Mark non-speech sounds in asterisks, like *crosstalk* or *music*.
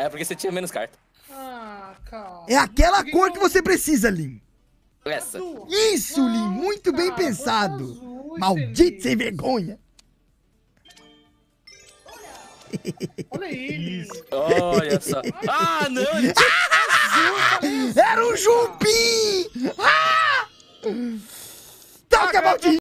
É porque você tinha menos carta. Ah, calma. É aquela cor que, você precisa, Lin. Essa. Isso, Lin. Muito bem pensado. Azul, Maldito sem vergonha. Olha isso. Olha só. Ah, não. *laughs* Era um Jupim. Ah! Taca maldita.